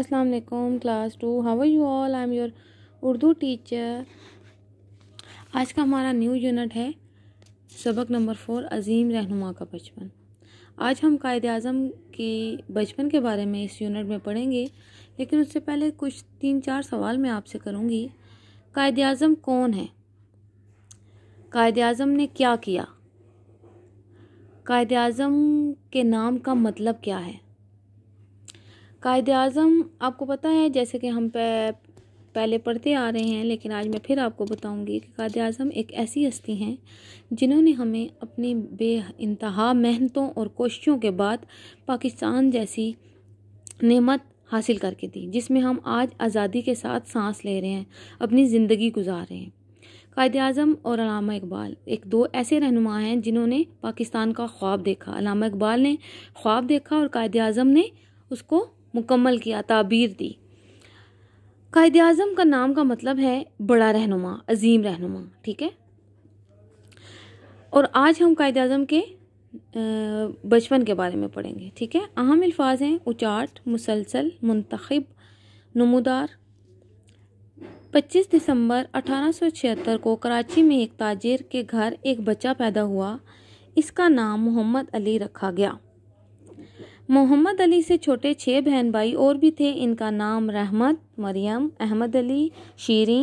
अस्सलाम वालेकुम class two how are you all I am your Urdu teacher आज का हमारा न्यू यूनिट है सबक नंबर फोर अजीम रहनुमा का बचपन आज हम कायद अजम के बचपन के बारे में इस यूनिट में पढ़ेंगे लेकिन उससे पहले कुछ तीन चार सवाल मैं आपसे करूँगी कायद अजम कौन है कायद अजम ने क्या किया कायद अजम के नाम का मतलब क्या है कायद अज़म आपको पता है जैसे कि हम पे, पहले पढ़ते आ रहे हैं लेकिन आज मैं फिर आपको बताऊंगी कि कायद अज़म एक ऐसी हस्ती हैं जिन्होंने हमें अपनी बे इंतहा मेहनतों और कोशिशों के बाद पाकिस्तान जैसी नेमत हासिल करके दी जिसमें हम आज आज़ादी के साथ सांस ले रहे हैं अपनी ज़िंदगी गुजार रहे हैं कायद अजम और अलामा इकबाल एक दो ऐसे रहनुमा हैं जिन्होंने पाकिस्तान का ख्वाब देखा अलामा इकबाल ने ख्वाब देखा और कायद अजम ने उसको मुकम्मल किया ताबीर दी कायद अजम का नाम का मतलब है बड़ा रहनुमा अजीम रहनुमा ठीक है और आज हम कायद अजम के बचपन के बारे में पढ़ेंगे ठीक है अहम अल्फाज हैं उचाट मुसलसल मंतखब नमोदार 25 दिसंबर 1876 को कराची में एक ताजिर के घर एक बच्चा पैदा हुआ इसका नाम मोहम्मद अली रखा गया मोहम्मद अली से छोटे छः बहन भाई और भी थे इनका नाम रहमत मरियम अहमद अली शीरी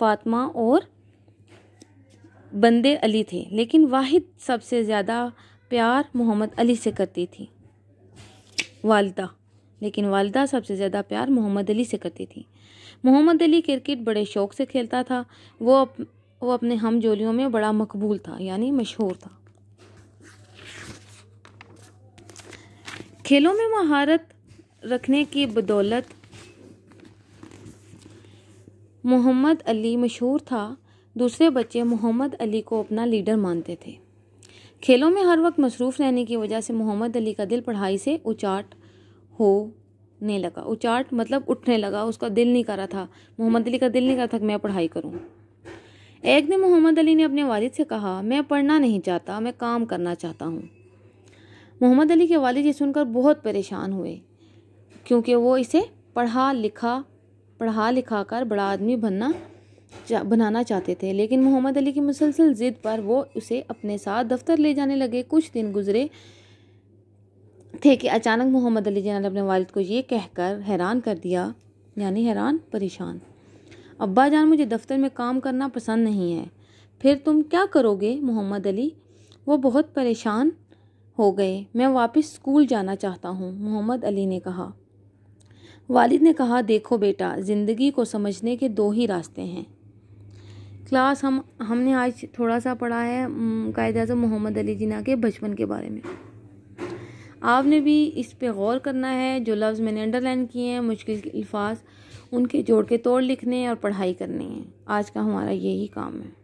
फातमा और बंदे अली थे लेकिन वाहिद सबसे ज़्यादा प्यार मोहम्मद अली से करती थी वालदा लेकिन वालदा सबसे ज़्यादा प्यार मोहम्मद अली से करती थी मोहम्मद अली क्रिकेट बड़े शौक़ से खेलता था वो अप, वो अपने हम जोलियों में बड़ा मकबूल था यानी मशहूर था खेलों में महारत रखने की बदौलत मोहम्मद अली मशहूर था दूसरे बच्चे मोहम्मद अली को अपना लीडर मानते थे खेलों में हर वक्त मसरूफ़ रहने की वजह से मोहम्मद अली का दिल पढ़ाई से उचाट होने लगा उचाट मतलब उठने लगा उसका दिल नहीं कर रहा था मोहम्मद अली का दिल नहीं कर रहा था कि मैं पढ़ाई करूं एक दिन मोहम्मद अली ने अपने वालिद से कहा मैं पढ़ना नहीं चाहता मैं काम करना चाहता हूं मोहम्मद अली के वालिद ये सुनकर बहुत परेशान हुए क्योंकि वो इसे पढ़ा लिखा पढ़ा लिखा कर बड़ा आदमी बनना चा, बनाना चाहते थे लेकिन मोहम्मद अली की मुसलसल ज़िद पर वो उसे अपने साथ दफ्तर ले जाने लगे कुछ दिन गुजरे थे कि अचानक मोहम्मद अली जना ने अपने वालिद को ये कहकर हैरान कर दिया यानी हैरान परेशान अब्बा जान मुझे दफ्तर में काम करना पसंद नहीं है फिर तुम क्या करोगे मोहम्मद अली वो बहुत परेशान हो गए मैं वापस स्कूल जाना चाहता हूँ मोहम्मद अली ने कहा वालिद ने कहा देखो बेटा ज़िंदगी को समझने के दो ही रास्ते हैं क्लास हम हमने आज थोड़ा सा पढ़ा है कायद अजम मोहम्मद अली जिना के बचपन के बारे में आपने भी इस पे गौर करना है जो लफ्ज़ मैंने अंडरलाइन किए हैं मुश्किल अल्फाज उनके जोड़ के तोड़ लिखने और पढ़ाई करनी है आज का हमारा यही काम है